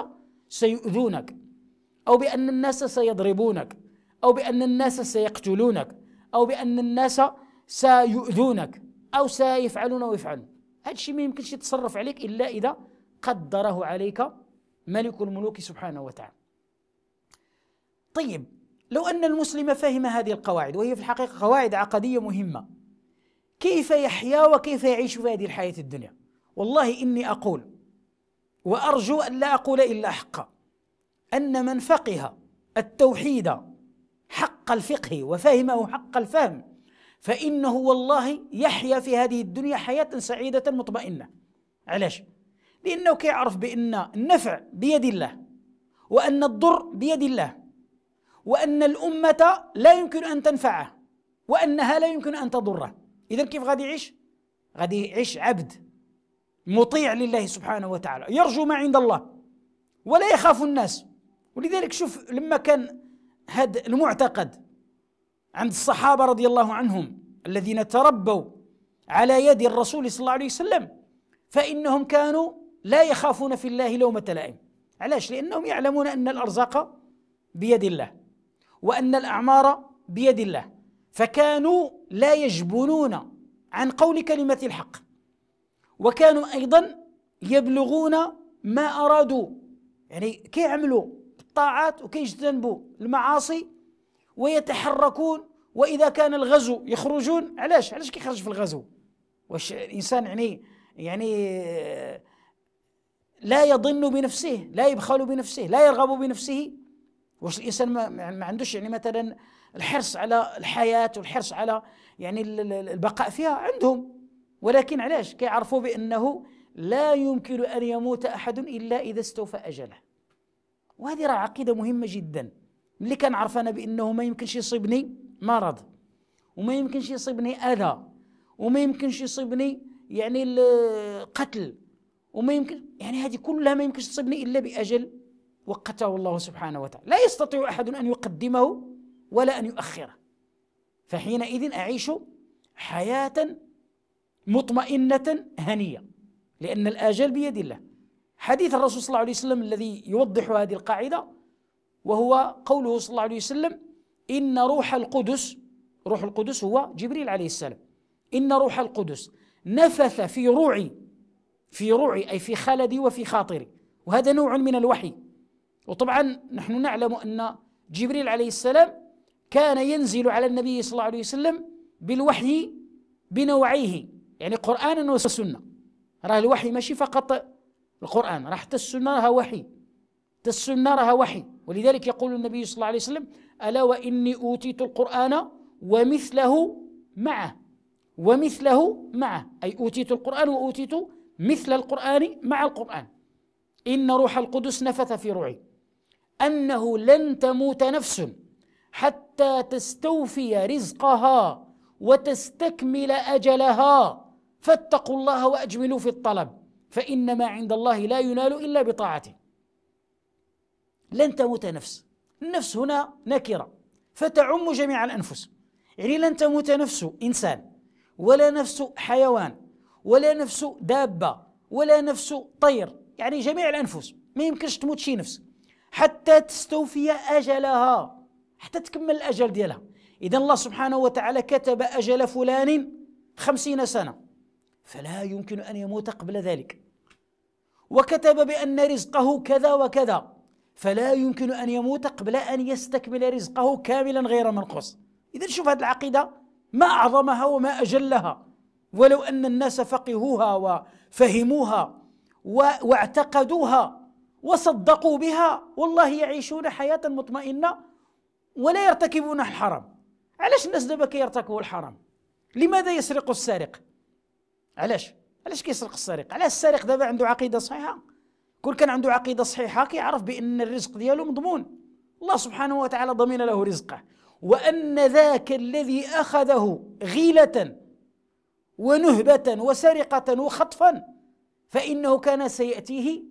سيؤذونك أو بأن الناس سيضربونك أو بأن الناس سيقتلونك أو بأن الناس سيؤذونك أو سيفعلون ويفعلون هذا الشيء ما يمكنش يتصرف عليك إلا إذا قدره عليك ملك الملوك سبحانه وتعالى طيب لو أن المسلم فهم هذه القواعد وهي في الحقيقة قواعد عقدية مهمة كيف يحيا وكيف يعيش في هذه الحياة الدنيا والله إني أقول وأرجو أن لا أقول إلا حقا أن من فقه التوحيد حق الفقه وفهمه حق الفهم فإنه والله يحيا في هذه الدنيا حياة سعيدة مطمئنة علاش؟ لأنه كيعرف بأن النفع بيد الله وأن الضر بيد الله وأن الأمة لا يمكن أن تنفعه وأنها لا يمكن أن تضره إذا كيف غادي يعيش؟ غادي يعيش عبد مطيع لله سبحانه وتعالى يرجو ما عند الله ولا يخاف الناس ولذلك شوف لما كان هذا المعتقد عند الصحابة رضي الله عنهم الذين تربوا على يد الرسول صلى الله عليه وسلم فإنهم كانوا لا يخافون في الله لومة لائم علاش لأنهم يعلمون أن الأرزاق بيد الله وأن الأعمار بيد الله فكانوا لا يجبنون عن قول كلمة الحق وكانوا أيضا يبلغون ما أرادوا يعني كيعملوا الطاعات وكيجتنبوا المعاصي ويتحركون وإذا كان الغزو يخرجون علاش علاش كيخرج في الغزو واش الإنسان يعني يعني لا يضن بنفسه لا يبخل بنفسه لا يرغب بنفسه واش الانسان ما, ما عندوش يعني مثلا الحرص على الحياه والحرص على يعني البقاء فيها عندهم ولكن علاش كيعرفوا بانه لا يمكن ان يموت احد الا اذا استوفى اجله وهذه راه عقيده مهمه جدا ملي كنعرف انا بانه ما يمكنش يصيبني مرض وما يمكنش يصيبني اذى وما يمكنش يصيبني يعني القتل وما يمكن يعني هذه كلها ما يمكنش تصيبني إلا بأجل وقته الله سبحانه وتعالى لا يستطيع أحد أن يقدمه ولا أن يؤخره فحينئذ أعيش حياة مطمئنة هنية لأن الاجل بيد الله حديث الرسول صلى الله عليه وسلم الذي يوضح هذه القاعدة وهو قوله صلى الله عليه وسلم إن روح القدس روح القدس هو جبريل عليه السلام إن روح القدس نفث في روعي في روعي أي في خلدي وفي خاطري وهذا نوع من الوحي وطبعا نحن نعلم أن جبريل عليه السلام كان ينزل على النبي صلى الله عليه وسلم بالوحي بنوعيه يعني قرآنا وسنة راه الوحي ماشي فقط القرآن راه حتى السنة راها وحي حتى السنة راها وحي ولذلك يقول النبي صلى الله عليه وسلم ألا وإني أوتيت القرآن ومثله معه ومثله معه أي أوتيت القرآن وأوتيت مثل القرآن مع القرآن إن روح القدس نفث في روعي أنه لن تموت نفس حتى تستوفي رزقها وتستكمل أجلها فاتقوا الله وأجملوا في الطلب فإن ما عند الله لا ينال إلا بطاعته لن تموت نفس النفس هنا نكرة فتعم جميع الأنفس يعني لن تموت نفس إنسان ولا نفس حيوان ولا نفس دابة ولا نفس طير يعني جميع الأنفس ما يمكنش تموت شي نفس حتى تستوفي أجلها حتى تكمل الأجل ديالها إذا الله سبحانه وتعالى كتب أجل فلان خمسين سنة فلا يمكن أن يموت قبل ذلك وكتب بأن رزقه كذا وكذا فلا يمكن أن يموت قبل أن يستكمل رزقه كاملا غير منقوص إذا شوف هذه العقيدة ما أعظمها وما أجلها ولو ان الناس فقهوها وفهموها واعتقدوها وصدقوا بها والله يعيشون حياه مطمئنه ولا يرتكبون الحرام علاش الناس دابا كيرتكبوا الحرام لماذا يسرق السارق علاش علاش كيسرق السارق علاش السارق دابا عنده عقيده صحيحه كل كان عنده عقيده صحيحه كيعرف بان الرزق ديالو مضمون الله سبحانه وتعالى ضمن له رزقه وان ذاك الذي اخذه غيله ونهبة وسرقة وخطفا فإنه كان سيأتيه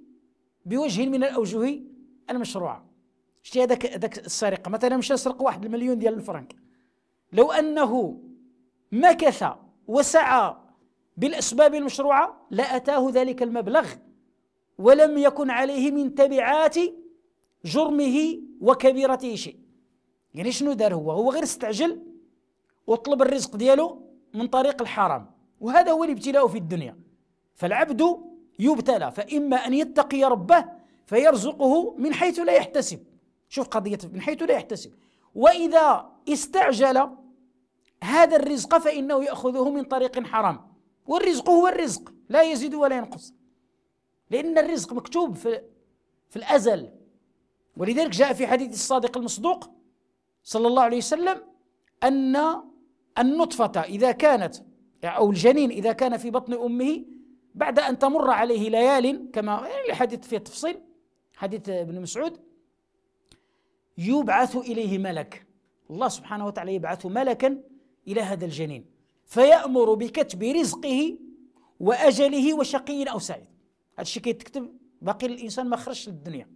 بوجه من الأوجه المشروعة شتي هذاك هذاك السرقة مثلا مشى سرق واحد المليون ديال الفرنك لو أنه مكث وسعى بالأسباب المشروعة لأتاه ذلك المبلغ ولم يكن عليه من تبعات جرمه وكبيرته شيء يعني شنو دار هو هو غير استعجل وطلب الرزق ديالو من طريق الحرام وهذا هو الابتلاء في الدنيا فالعبد يبتلى فإما أن يتقي ربه فيرزقه من حيث لا يحتسب شوف قضية من حيث لا يحتسب وإذا استعجل هذا الرزق فإنه يأخذه من طريق حرام والرزق هو الرزق لا يزيد ولا ينقص لأن الرزق مكتوب في, في الأزل ولذلك جاء في حديث الصادق المصدوق صلى الله عليه وسلم أن النطفة إذا كانت يعني، أو الجنين إذا كان في بطن أمه بعد أن تمر عليه ليال كما الحديث يعني فيه تفصيل حديث ابن مسعود يبعث إليه ملك الله سبحانه وتعالى يبعث ملكا إلى هذا الجنين فيأمر بكتب رزقه وأجله وشقي أو سعيد هذا الشيء كيتكتب باقي الإنسان ما خرجش للدنيا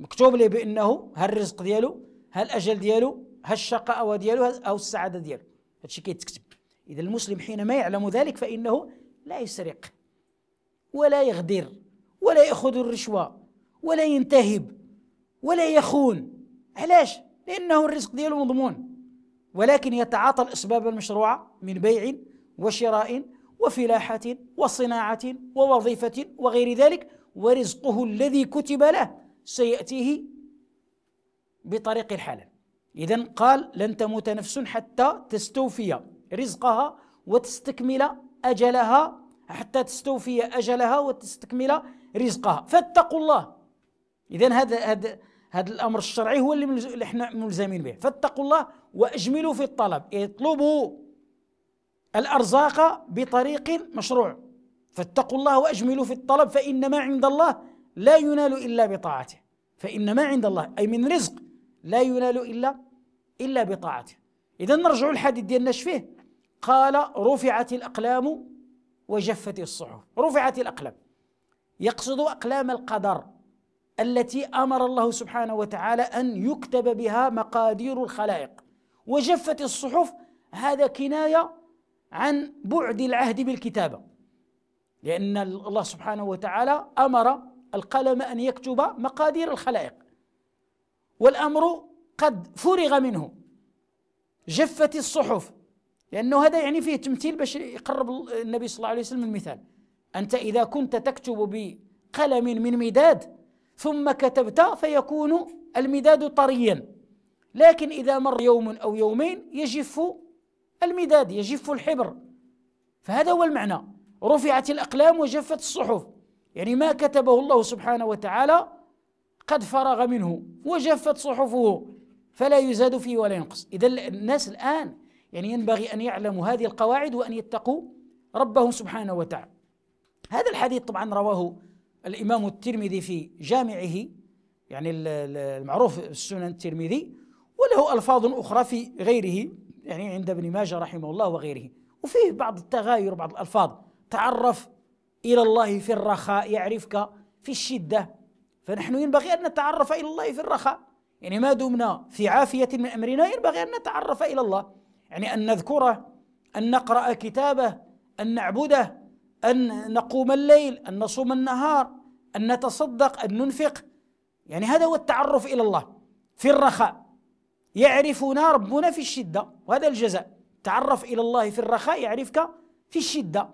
مكتوب له بأنه هالرزق دياله ديالو دياله هالشقاء ديالو ها أو السعادة ديالو هذا الشيء كيتكتب إذا المسلم حينما يعلم ذلك فإنه لا يسرق ولا يغدر ولا يأخذ الرشوة ولا ينتهب ولا يخون علاش؟ لأنه الرزق ديالو مضمون ولكن يتعاطى الأسباب المشروعة من بيع وشراء وفلاحة وصناعة ووظيفة وغير ذلك ورزقه الذي كتب له سيأتيه بطريق الحلال إذا قال لن تموت نفس حتى تستوفي رزقها وتستكمل أجلها حتى تستوفي أجلها وتستكمل رزقها فاتقوا الله إذا هذا هذا هذا الأمر الشرعي هو اللي احنا ملزمين به فاتقوا الله وأجملوا في الطلب اطلبوا الأرزاق بطريق مشروع فاتقوا الله وأجملوا في الطلب فإن ما عند الله لا ينال إلا بطاعته فإن ما عند الله أي من رزق لا ينال إلا إلا بطاعته إذا نرجع الحديث ديالنا فيه قال رفعت الأقلام وجفت الصحف رفعت الأقلام يقصد أقلام القدر التي أمر الله سبحانه وتعالى أن يكتب بها مقادير الخلائق وجفت الصحف هذا كناية عن بعد العهد بالكتابة لأن الله سبحانه وتعالى أمر القلم أن يكتب مقادير الخلائق والأمر قد فرغ منه جفت الصحف لأنه هذا يعني فيه تمثيل باش يقرب النبي صلى الله عليه وسلم المثال أنت إذا كنت تكتب بقلم من مداد ثم كتبت فيكون المداد طريا لكن إذا مر يوم أو يومين يجف المداد يجف الحبر فهذا هو المعنى رفعت الأقلام وجفت الصحف يعني ما كتبه الله سبحانه وتعالى قد فرغ منه وجفت صحفه فلا يزاد فيه ولا ينقص إذا الناس الآن يعني ينبغي أن يعلموا هذه القواعد وأن يتقوا ربهم سبحانه وتعالى هذا الحديث طبعا رواه الإمام الترمذي في جامعه يعني المعروف السنن الترمذي وله ألفاظ أخرى في غيره يعني عند ابن ماجه رحمه الله وغيره وفيه بعض التغاير بعض الألفاظ تعرف إلى الله في الرخاء يعرفك في الشدة فنحن ينبغي أن نتعرف إلى الله في الرخاء يعني ما دمنا في عافية من أمرنا ينبغي أن نتعرف إلى الله يعني أن نذكره أن نقرأ كتابه أن نعبده أن نقوم الليل أن نصوم النهار أن نتصدق أن ننفق يعني هذا هو التعرف إلى الله في الرخاء يعرفنا ربنا في الشدة وهذا الجزاء تعرف إلى الله في الرخاء يعرفك في الشدة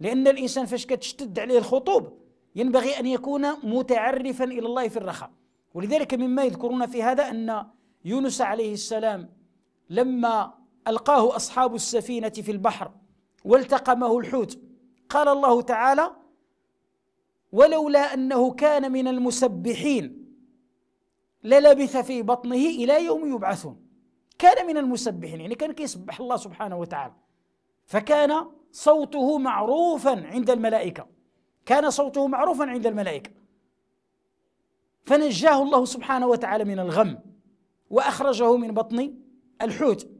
لأن الإنسان فاش كتشتد عليه الخطوب ينبغي أن يكون متعرفا إلى الله في الرخاء ولذلك مما يذكرون في هذا أن يونس عليه السلام لما القاه اصحاب السفينه في البحر والتقمه الحوت قال الله تعالى ولولا انه كان من المسبحين للبث في بطنه الى يوم يبعثون كان من المسبحين يعني كان كيسبح الله سبحانه وتعالى فكان صوته معروفا عند الملائكه كان صوته معروفا عند الملائكه فنجاه الله سبحانه وتعالى من الغم واخرجه من بطن الحوت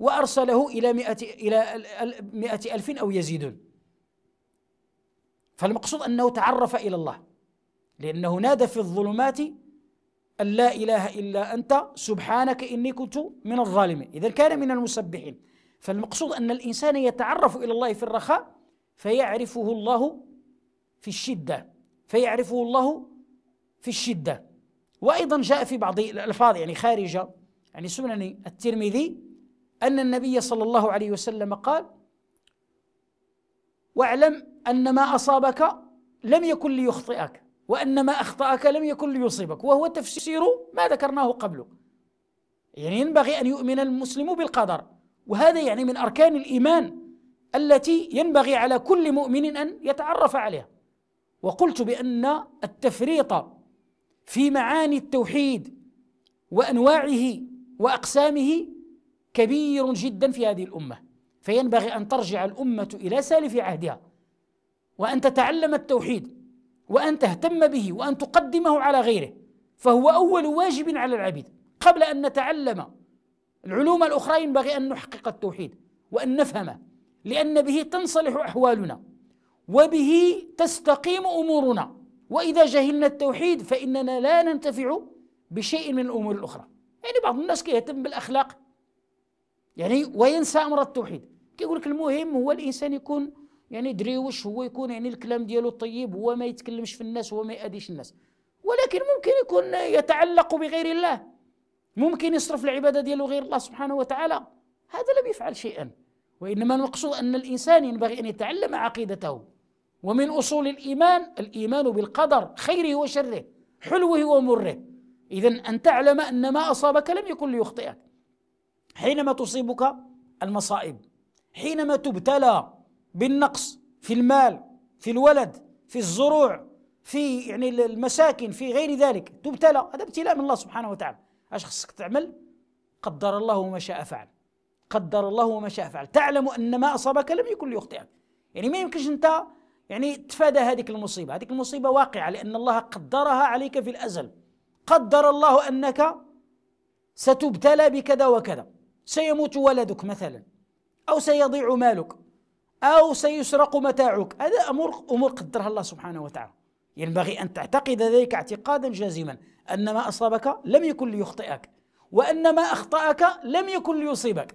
وأرسله إلى مئة, إلى مئة ألف أو يزيدون فالمقصود أنه تعرف إلى الله لأنه نادى في الظلمات أن لا إله إلا أنت سبحانك إني كنت من الظالمين إذا كان من المسبحين فالمقصود أن الإنسان يتعرف إلى الله في الرخاء فيعرفه الله في الشدة فيعرفه الله في الشدة وأيضا جاء في بعض الألفاظ يعني خارجة يعني سنن الترمذي أن النبي صلى الله عليه وسلم قال واعلم أن ما أصابك لم يكن ليخطئك وأن ما أخطأك لم يكن ليصيبك وهو تفسير ما ذكرناه قبله يعني ينبغي أن يؤمن المسلم بالقدر وهذا يعني من أركان الإيمان التي ينبغي على كل مؤمن أن يتعرف عليها وقلت بأن التفريط في معاني التوحيد وأنواعه وأقسامه كبير جدا في هذه الامه فينبغي ان ترجع الامه الى سالف عهدها وان تتعلم التوحيد وان تهتم به وان تقدمه على غيره فهو اول واجب على العبيد قبل ان نتعلم العلوم الاخرى ينبغي ان نحقق التوحيد وان نفهمه لان به تنصلح احوالنا وبه تستقيم امورنا واذا جهلنا التوحيد فاننا لا ننتفع بشيء من الامور الاخرى يعني بعض الناس كيهتم بالاخلاق يعني وينسى امر التوحيد كيقول لك المهم هو الانسان يكون يعني دريوش هو يكون يعني الكلام ديالو طيب هو ما يتكلمش في الناس هو ما يأذيش الناس ولكن ممكن يكون يتعلق بغير الله ممكن يصرف العباده ديالو غير الله سبحانه وتعالى هذا لم يفعل شيئا وانما المقصود ان الانسان ينبغي ان يتعلم عقيدته ومن اصول الايمان الايمان بالقدر خيره وشره حلوه ومره اذا ان تعلم ان ما اصابك لم يكن ليخطئك حينما تصيبك المصائب حينما تبتلى بالنقص في المال في الولد في الزروع في يعني المساكن في غير ذلك تبتلى هذا ابتلاء من الله سبحانه وتعالى اش خصك تعمل قدر الله ما شاء فعل قدر الله ما شاء فعل تعلم ان ما اصابك لم يكن ليخطئك يعني ما يمكنش انت يعني تفادى هذه المصيبه هذه المصيبه واقعه لان الله قدرها عليك في الازل قدر الله انك ستبتلى بكذا وكذا سيموت ولدك مثلا او سيضيع مالك او سيسرق متاعك هذا امور امور قدرها الله سبحانه وتعالى ينبغي ان تعتقد ذلك اعتقادا جازما ان ما اصابك لم يكن ليخطئك وان ما اخطاك لم يكن ليصيبك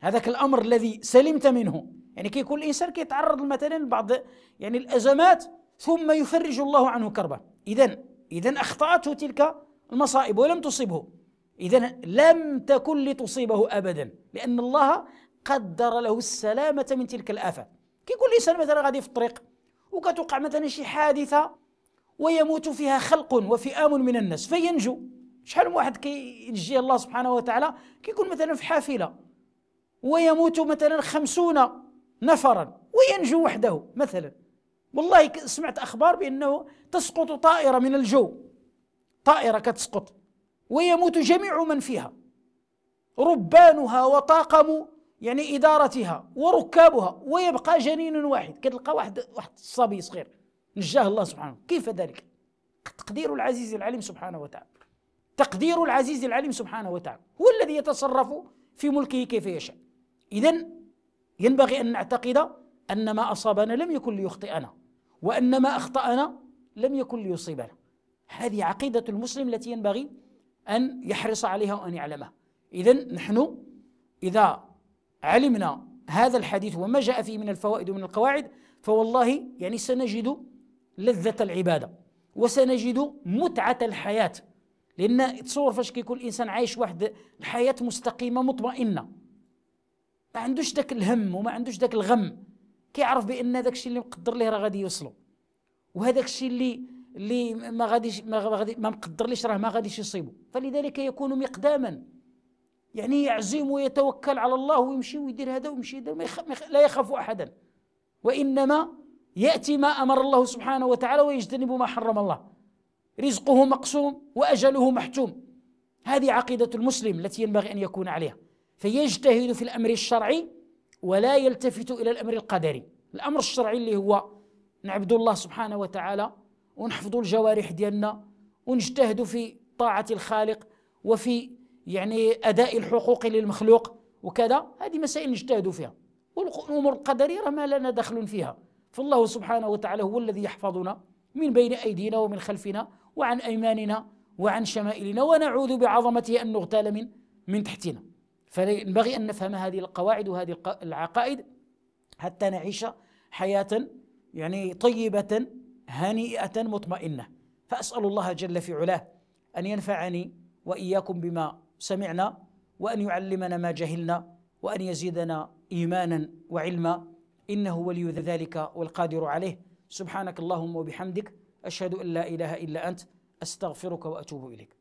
هذاك الامر الذي سلمت منه يعني كيكون الانسان كيتعرض مثلا بعض يعني الازمات ثم يفرج الله عنه كربه اذا اذا اخطاته تلك المصائب ولم تصبه إذا لم تكن لتصيبه أبدا لأن الله قدر له السلامة من تلك الآفة كيكون الإنسان مثلا غادي في الطريق وكتوقع مثلا شي حادثة ويموت فيها خلق وفئام من الناس فينجو شحال من واحد كينجيه الله سبحانه وتعالى كيكون مثلا في حافلة ويموت مثلا خمسون نفرا وينجو وحده مثلا والله سمعت أخبار بأنه تسقط طائرة من الجو طائرة كتسقط ويموت جميع من فيها ربانها وطاقم يعني ادارتها وركابها ويبقى جنين واحد كتلقى واحد واحد الصبي صغير نجاه الله سبحانه كيف ذلك تقدير العزيز العليم سبحانه وتعالى تقدير العزيز العليم سبحانه وتعالى هو الذي يتصرف في ملكه كيف يشاء اذا ينبغي ان نعتقد ان ما اصابنا لم يكن ليخطئنا وان ما اخطانا لم يكن ليصيبنا هذه عقيده المسلم التي ينبغي أن يحرص عليها وأن يعلمها إذا نحن إذا علمنا هذا الحديث وما جاء فيه من الفوائد ومن القواعد فوالله يعني سنجد لذة العبادة وسنجد متعة الحياة لأن تصور فاش كيكون الإنسان عايش واحد الحياة مستقيمة مطمئنة ما عندوش ذاك الهم وما عندوش ذاك الغم كيعرف بأن داك الشيء اللي مقدر ليه راه غادي يوصله وهذاك الشيء اللي اللي ما غاديش ما غادي ما مقدرليش راه ما غاديش يصيبه فلذلك يكون مقداما يعني يعزم ويتوكل على الله ويمشي ويدير هذا ويمشي هذا لا يخاف احدا وانما ياتي ما امر الله سبحانه وتعالى ويجتنب ما حرم الله رزقه مقسوم واجله محتوم هذه عقيده المسلم التي ينبغي ان يكون عليها فيجتهد في الامر الشرعي ولا يلتفت الى الامر القدري الامر الشرعي اللي هو نعبد الله سبحانه وتعالى ونحفظوا الجوارح ديالنا ونجتهدوا في طاعة الخالق وفي يعني أداء الحقوق للمخلوق وكذا هذه مسائل نجتهدوا فيها والأمور القدرية ما لنا دخل فيها فالله سبحانه وتعالى هو الذي يحفظنا من بين أيدينا ومن خلفنا وعن أيماننا وعن شمائلنا ونعوذ بعظمته أن نغتال من من تحتنا فينبغي أن نفهم هذه القواعد وهذه العقائد حتى نعيش حياة يعني طيبة هنيئه مطمئنه فاسال الله جل في علاه ان ينفعني واياكم بما سمعنا وان يعلمنا ما جهلنا وان يزيدنا ايمانا وعلما انه ولي ذلك والقادر عليه سبحانك اللهم وبحمدك اشهد ان لا اله الا انت استغفرك واتوب اليك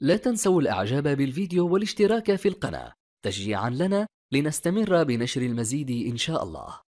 لا تنسوا الاعجاب بالفيديو والاشتراك في القناه تشجيعا لنا لنستمر بنشر المزيد ان شاء الله